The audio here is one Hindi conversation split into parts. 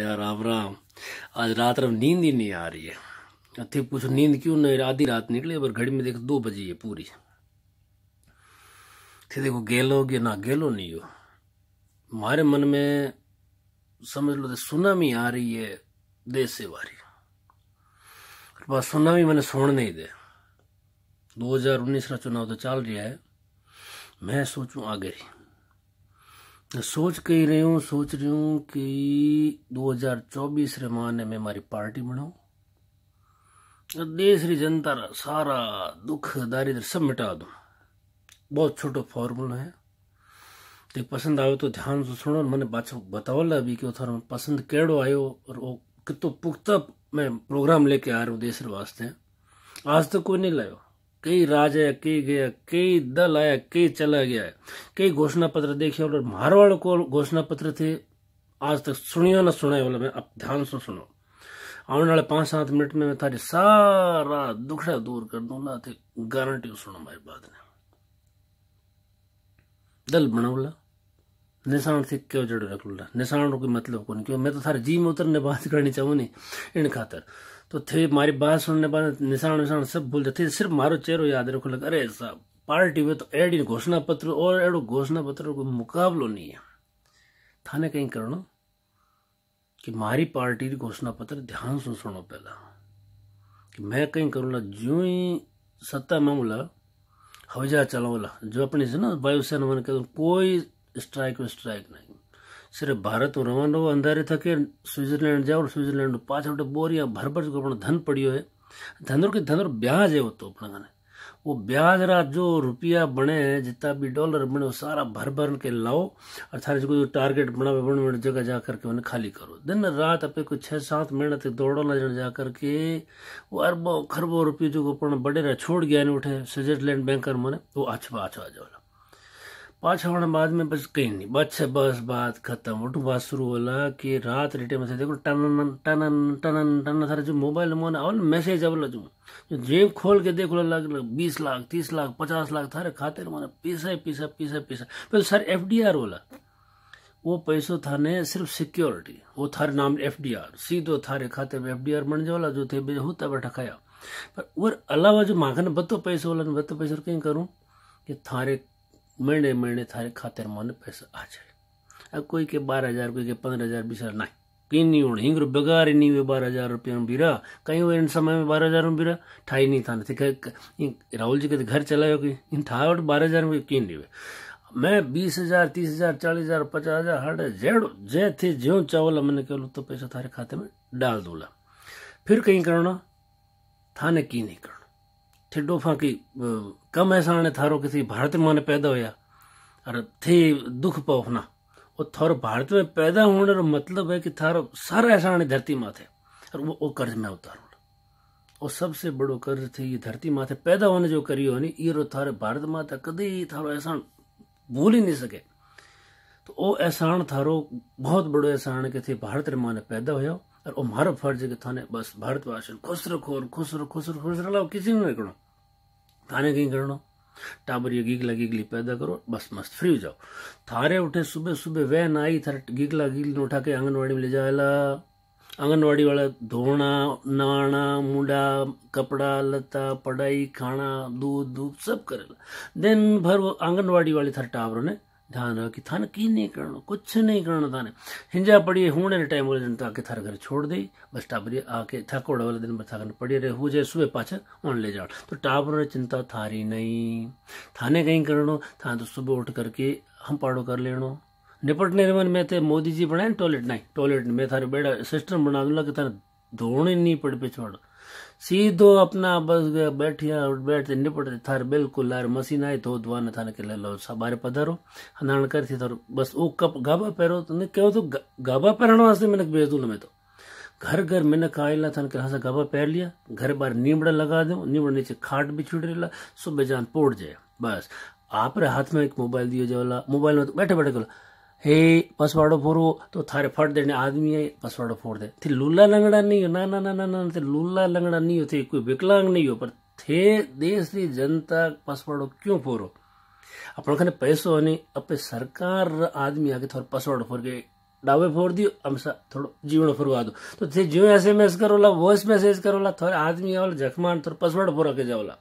यार राम राम आज रात रात नींद ही नहीं आ रही है अथे कुछ नींद क्यों नहीं आधी रात निकले पर घड़ी में देख दो बजी है पूरी थे देखो गेलो गे ना गेलो नहीं हो मारे मन में समझ लो तो सुनामी आ रही है देश से वारी बस सुनामी मैंने सुन नहीं दे 2019 का चुनाव तो चल रहा है मैं सोचूं आगे ही सोच कही रही हूँ सोच रही हूँ कि 2024 रे माने में मारी पार्टी बनाऊँ देश री जनता रा सारा दुख दारिद्र सब मिटा दू बहुत छोटो फॉर्मूला है तो पसंद आयो तो ध्यान से सुनो मैंने पाछ बताओ ला अभी कि थोड़ा पसंद केड़ो आयो और वो कितो पुख्ता मैं प्रोग्राम लेके आ रहा हूँ देश रे वास्ते आज तक तो कोई नहीं लाओ कई राज आया कई गया कई दल आया कई चला गया कई घोषणा पत्र देखे और मारवाड़ को घोषणा पत्र थे आज तक सुनियो ना सुना बोला मैं अब ध्यान से सुनो आने वाले पांच सात मिनट में मैं थारी सारा दुखड़ा दूर कर दूंगा थे गारंटी सुनो मेरी बात ने दल बनावला निशान से क्यों जड़ रख लूला निशान को मतलब कौन क्यों मैं तो थारे जी में उतरने बात करनी चाहूँ नहीं इन खातर तो थे मारी बात सुनने बाद निशान निशान सब भूल जाते सिर्फ मारो चेहरो याद रखो लगा अरे साहब पार्टी में तो एडी घोषणा पत्र और एडो घोषणा पत्र को मुकाबलो नहीं है थाने कहीं करो कि मारी पार्टी घोषणा पत्र ध्यान सुन सुनो पहला कि मैं कहीं करूँगा जो ही सत्ता में बोला हवजा चलाऊला जो अपनी से ना वायुसेना मैंने कह कोई स्ट्राइक स्ट्राइक नहीं सिर्फ भारत रवांडो अंधारे थके स्विट्जरलैंड जाओ और स्विट्जरलैंड बोर बोरिया भर भर को धन पड़ियो है धन की धनोर ब्याज है वो तो अपना वो ब्याज रहा जो रुपया बने जितना भी डॉलर बने वो सारा भर भर के लाओ और सारे जो टारगेट बना बन बन जगह जा करके उन्हें खाली करो दिन रात अपने कोई छः सात महीने तक दौड़ो ना जन जा करके वो अरबों खरबों रुपये जो अपना बड़े रा छोड़ गया नहीं उठे स्विट्जरलैंड बैंक कर मने वो अच्छा अच्छा आ जाओ पाच बाद में बस काही नाही बस बस बात खतम उठून बात सुरू होला की रात रेटे मसे देखो टन टन टन टन सारा जो मोबाइल मोन आवल मैसेज आवल जो जेब खोल के देख लग बीस लाख तीस लाख पचास लाख थारे खाते माने पीसा पीसा पीसा पीसा पर सर एफ डी आर होला वो पैसो थाने सिर्फ सिक्योरिटी वो थारे नाम एफ डी आर सीधो थारे खाते में एफ डी आर बन जाला जो थे होता बैठा खाया पर और अलावा जो मांगने बतो पैसो होला बतो पैसो कहीं करूँ कि थारे महीने महीने थारे खाते मन पैसा आ जाए अब कोई के बारह हज़ार कोई के पंद्रह हज़ार बीस हज़ार नहीं होने उड़ हिंग बगार नहीं हुए बारह हज़ार रुपये में बीरा कहीं हुए इन समय में बारह हज़ार में बीरा ठाई नहीं था ना राहुल जी के तो घर चलाए कि इन ठा बारह हज़ार में किन नहीं हुए मैं बीस हज़ार तीस हज़ार चालीस हज़ार पचास हज़ार हर जेड़ो जे थे ज्यो चावल मैंने कह लो तो पैसा थारे खाते में डाल दूला फिर कहीं करना थाने की नहीं करना थिडोफा की कम ऐसा ने थारो किसी भारत में ने पैदा होया और थे दुख पौफना और थारो भारत में पैदा होने का मतलब है कि थारो सारा ऐसा ने धरती माथे और वो, वो कर्ज में उतारो और सबसे बड़ो कर्ज थे ये धरती माथे पैदा होने जो करियो नी ये रो थारे भारत माता कदी थारो ऐसा भूल ही नहीं सके तो वो एहसान थारो बहुत बड़ो एहसान के थे भारत रे माने पैदा होया और उम्हारो फर्ज की थाने बस भारतवासी खुश रखो और खुश रहो खुश रहो खुश रहो किसी में करो थाने कहीं करो टाबर ये गिगला गिगली पैदा करो बस मस्त फ्री हो जाओ थारे उठे सुबह सुबह वैन आई थर गिगला गिगली उठा के आंगनबाड़ी में ले जाएला आंगनबाड़ी वाला धोना नहाना मुंडा कपड़ा लता पढ़ाई खाना दूध दूध सब करेला दिन भर वो आंगनबाड़ी वाले थर टाबरों ने ध्यान रख कि थाने की नहीं करना कुछ नहीं करना थाने हिंजा पढ़िए हूने टाइम वाले दिन तो आके थारे घर छोड़ दे बस टाबरी आके थकोड़े वाले दिन बस थाकर पड़े रहे हो जाए सुबह पाछा उन ले जाओ तो टाबर चिंता थारी नहीं थाने कहीं करनो थाने तो सुबह उठ करके हम पाड़ो कर लेनो निपटने मन में थे मोदी जी बनाए टॉयलेट नहीं टॉयलेट में थारे बेड़ा सिस्टम बना दूंगा कि थाने धोने नहीं पड़ पे छोड़ સીધો આપના बैठते निपटते थार बिल्कुल નીપટે થાર आए तो મશીન આવી के ધોવાના सबारे पधारो લો कर थी નાણ बस वो कप गाबा કપ तो પહેરો कहो तो गाबा पहनने वास्ते मैंने મને भेजू मैं तो घर घर मैंने कहा था कहा सा गाबा पैर लिया घर बार नीमड़ा लगा दो नीमड़ा नीचे खाट भी छिड़ रहा सुबह जान पोड़ जाए बस आप हाथ में एक मोबाइल दिया जाए मोबाइल में तो बैठे बैठे बोला હે પસવાડો ફોરવો તો થારે ફાડ દેને આદમી એ પસવાડો ફોડ દે થી લુલ્લા લંગડા નહીં હો ના ના ના ના ના લુલ્લા લંગડા નહીં હો કોઈ વિકલાંગ નહીં હો પણ થે દેશની જનતા પસવાડો ક્યું ફોરો આપણે ખાને પૈસો અને આપણે સરકાર આદમી આગે થોડો પસવાડો ફોર કે ડાવે ફોડ દો અમસા થોડો જીવણ ફરવા દો તો તે જીવ એસએમએસ કરોલા વોઇસ મેસેજ કરોલા થોડા આદમી આવલા જખમાન થોડો પસવાડો ફોરો કે જાવલા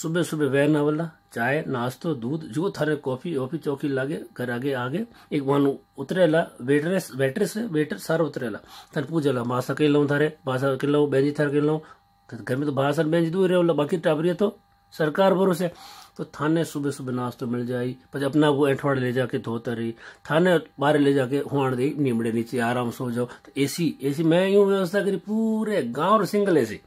सुबह सुबह वह नावला चाय नाश्तो दूध जो थारे कॉफी ऑफी चौकी लागे घर आगे आगे एक वन उतरेला वेटरेस वेटरेस है वेटर सारा उतरेला थन पूजेला मासा कह लऊं थारे मासा कह लऊं बेंजी थारे कह तो घर में तो भाषा बेंजी दूर रहे बाकी टाबरी तो सरकार भरोसे तो थाने सुबह सुबह नाश्तो मिल जाई पर अपना वो एंठवाड़ ले जाके धोता रही थाने बाहर ले जाके हुआ दे नीमड़े नीचे आराम सो जाओ तो एसी ऐसी मैं यूं व्यवस्था करी पूरे गांव और सिंगल सी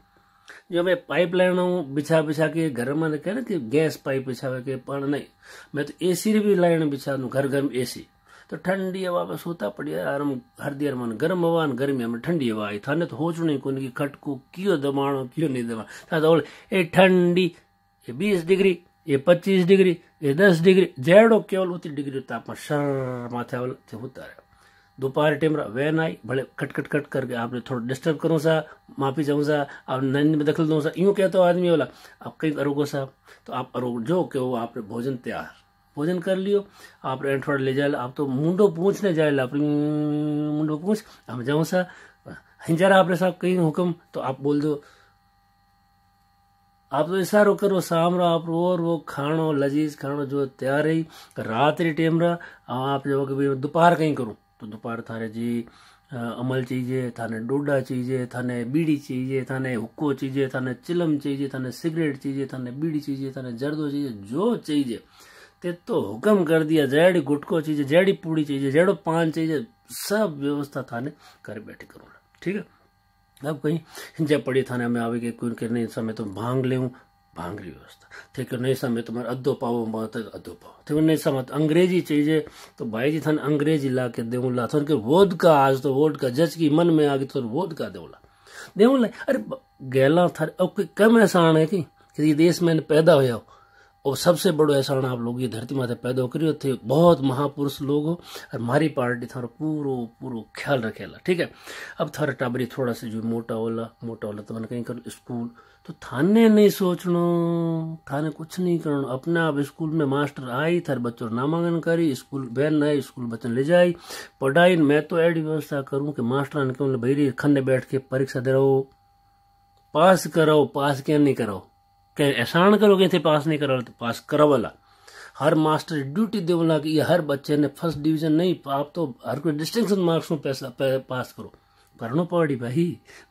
जो मैं पाइपलाइनों बिछा बिछा के घर में कह ना कि गैस पाइप बिछावे के पण नहीं मैं तो एसी भी लाइन बिछा दूँ घर घर में एसी तो ठंडी हवा में सोता पड़िया आराम हर देर मन गर्म हवा गर्मी में ठंडी हवा आई थाने तो हो चुनी कोनी की खटको क्यों दबाणो क्यों नहीं दबाणो था और तो ये ठंडी ये बीस डिग्री ये पच्चीस डिग्री ये दस डिग्री जेड़ो केवल उतनी डिग्री तापमान शर माथे होता रहे दोपहर टाइम वैन आई भले कट कट कट करके आपने थोड़ा डिस्टर्ब करो सा माफी चाहूँ सा आप नैन में दखल दूँ सा यूँ कहता हो आदमी वाला आप कहीं अरोगो साहब तो आप अरोग जो कि वो आपने भोजन तैयार भोजन कर लियो आप एंठवाड़ ले जाए आप तो मुंडो पूछने जाए आप मुंडो पूछ हम जाऊँ सा हिंजारा आपने साहब कहीं हुक्म तो आप बोल दो आप तो इशारो करो सामरो आप रो और वो खाणो लजीज खाणो जो तैयार रही रात्रि टेमरा रहा आप जो दोपहर कहीं करूँ दोपहर थारे जी अमल चाहिए थाने डोडा चाहिए थाने बीड़ी चाहिए थाने हुक्को चाहिए थाने चिलम चाहिए थाने सिगरेट चाहिए थाने बीड़ी चाहिए थाने जर्दो चाहिए जो चाहिए ते तो हुक्म कर दिया जेड़ी गुटको चाहिए जेड़ी पूड़ी चाहिए जेड़ो पान चाहिए सब व्यवस्था थाने कर बैठे करूँगा ठीक है अब कहीं जब पड़ी थाने में आवे के कोई नहीं समय तो भांग ले भांगरी व्यवस्था थे कि नहीं समय तुम्हारे अद्धो पाओ बात है अद्धो पाओ थे नहीं समय तो अंग्रेजी चाहिए तो भाई जी थन अंग्रेजी ला के ला थोड़ के वोध का आज तो वोट का जज की मन में आ गई थोड़ा वोध का देवला ला अरे गैला था अब कोई कम ऐसा आना है कि किसी देश में पैदा हुआ हो और सबसे बड़ो एहसान आप लोग ये धरती माता पैदा करियो थे बहुत महापुरुष लोग हो और मारी पार्टी थारो पूरो पूरो ख्याल रखेला ठीक है अब थारा टाबरी थोड़ा सा जो मोटा वाला मोटा वाला तो मैंने कहीं करो स्कूल तो थाने नहीं सोचनो थाने कुछ नहीं करना अपने आप स्कूल में मास्टर आई थर बच्चों नामांकन करी स्कूल बहन आई स्कूल बच्चन ले जाई पढ़ाई मैं तो ऐडी व्यवस्था करूँ कि मास्टर ने कहूँ भैरी खन्ने बैठ के परीक्षा दे पास करो पास क्या नहीं करो एहसान करो कहीं थे पास नहीं करा तो पास करवाला हर मास्टर ड्यूटी देवला कि हर बच्चे ने फर्स्ट डिवीजन नहीं आप तो हर कोई डिस्टिंक्शन मार्क्स में पैसा पास करो करना पड़ी भाई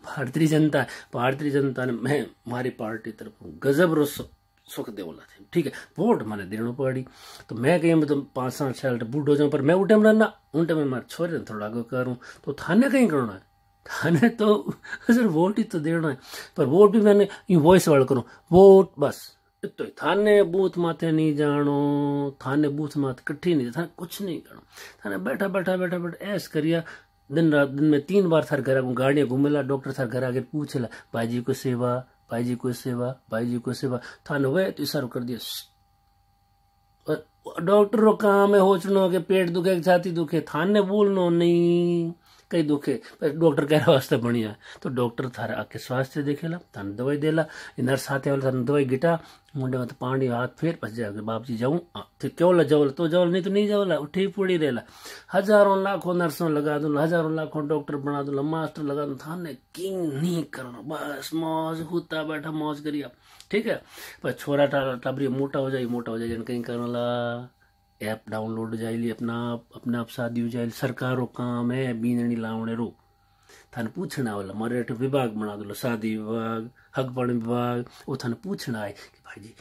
भारतीय जनता भारतीय जनता ने मैं हमारी पार्टी तरफ गजब रो सुख, सुख देवला थे ठीक है वोट मैंने देना पड़ी तो मैं कहीं मतलब पाँच सात साल बूढ़ हो जाऊँ पर मैं उठे में रहना उन टाइम मैं हमारे छोरे थोड़ा आगे करूँ तो थाने कहीं करना है खाना तो सर वोट ही तो देना है पर वोट भी मैंने यूं वॉइस वाला करूँ वोट बस तो थाने बूथ माथे नहीं जानो थाने बूथ माथे कट्ठी नहीं थाने कुछ नहीं करो थाने बैठा बैठा बैठा बैठा ऐस करिया दिन रात दिन में तीन बार थार घर गाड़ियाँ घूमेला डॉक्टर थार घर आगे ला भाई जी को सेवा भाई जी को सेवा भाई जी को सेवा थाने वह तो इशारो कर दिया डॉक्टर काम है सोचना के पेट दुखे छाती दुखे थाने बोलनो नहीं कई दुखे पर डॉक्टर कह रहा वास्ते बनिया तो डॉक्टर थारे आके स्वास्थ्य देखे ला तन दवाई देला ये नर्स आते वाले तन दवाई गिटा मुंडे मत तो पानी हाथ फिर फंस जाओगे बाप जी जाऊँ तो क्यों ला जाओ तो जाओ नहीं तो नहीं जाओ उठे ही पूरी रेला हजारों लाखों नर्सों लगा दूँ हजारों लाखों डॉक्टर बना दूँ मास्टर लगा दूँ थाने किंग नहीं करना बस मौज होता बैठा मौज करिए ठीक है पर छोरा टाबरी मोटा हो जाए मोटा हो जाए जन कहीं करना ला ऐप डाउनलोड जायली अपना आप अपने आप साधियो जाए सरकारों काम है बीनणी लावणे रो थाने पूछना वाला मराठी विभाग बना दो शादी विभाग हकपण विभाग वो थाने पूछना है कि भाई जी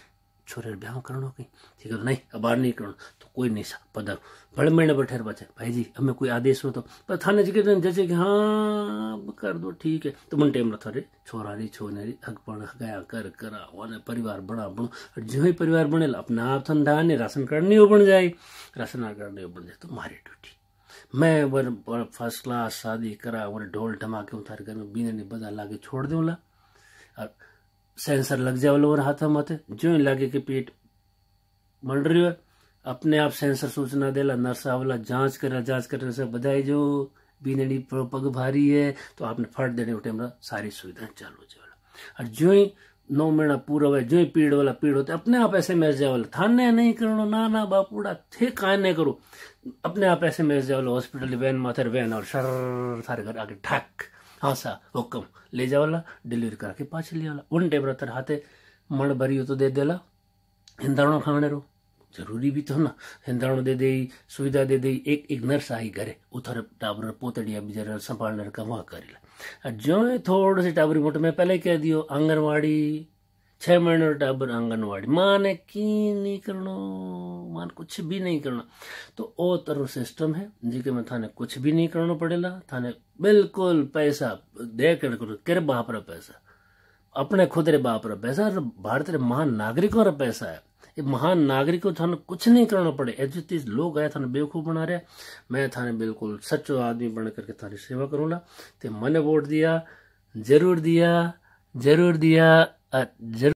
छोरे ब्याह करना कि ठीक है तो नहीं अब नहीं करना कोई પધારો ભળમેણ બઠેર थाने जी અમે કોઈ આદેશ નહોતો પણ થાને જગ્યાએ જજે કે હા કર દો ઠીક હે તો મને ટાઈમ નથો રે છોરાની गया कर करा કર परिवार बड़ा बनो બણા બણો જો પરિવાર બનેલા अपना आप धंधा ने राशन कार्ड नहीं बन जाए राशन कार्ड नहीं बन जाए तो मारी ड्यूटी मैं वर फर्स्ट क्लास शादी करा वर ढोल ढमाके उतार कर बीने ने बदा लागे छोड़ दूला और सेंसर लग जाओ वो हाथ में माथे जो लागे कि पेट मंड रही है अपने आप सेंसर सूचना देला आवला जांच कर जांच करने से बधाई जो बीनड़ी पग भारी है तो आपने फट देने उठे हमारा सारी सुविधाएं चालू हो जाए और जो ही नौ महीना पूरा हुआ जो ही पीड़ वाला पीड़ होते अपने आप ऐसे मैच वाला थाने नहीं करो ना ना बापूड़ा थे काय नहीं करो अपने आप ऐसे मैच वाला हॉस्पिटल वैन माथर वैन और शर थारे घर आके ठाक हाँ सा हुक्म ले जावला डिलीवरी करा के पाछ ले वाला उन टेबरा तर हाथे मण भरी हो तो दे देला हिंदाणो खाने रो जरूरी જરૂરી બી તો दे दे દે દઈ સુવિધા દે દઈ એક એક નર્સ આવી ઘરે ઉથર ટાવર संभालने का સંભાળનાર કમા કરેલા जो થોડો સી टावर मोटे में पहले कह दियो आंगनवाड़ी छः महीने और टाबर आंगनवाड़ी माँ ने की नहीं करना माँ कुछ भी नहीं करना तो ओ तरह सिस्टम है जिके में थाने कुछ भी नहीं करना पड़ेगा थाने बिल्कुल पैसा दे कर करो कर बाप पैसा अपने खुद रे बाप पैसा भारत रे महान नागरिकों का पैसा है महान नागरिक નાગરિકો થાને कुछ नहीं करना पड़े एज लोग आए थानू बेवकूफ बना रहे मैं थाने बिल्कुल सचो आदमी बन करके थानी सेवा करूँगा तो मैंने वोट दिया जरूर दिया जरूर दिया जरूर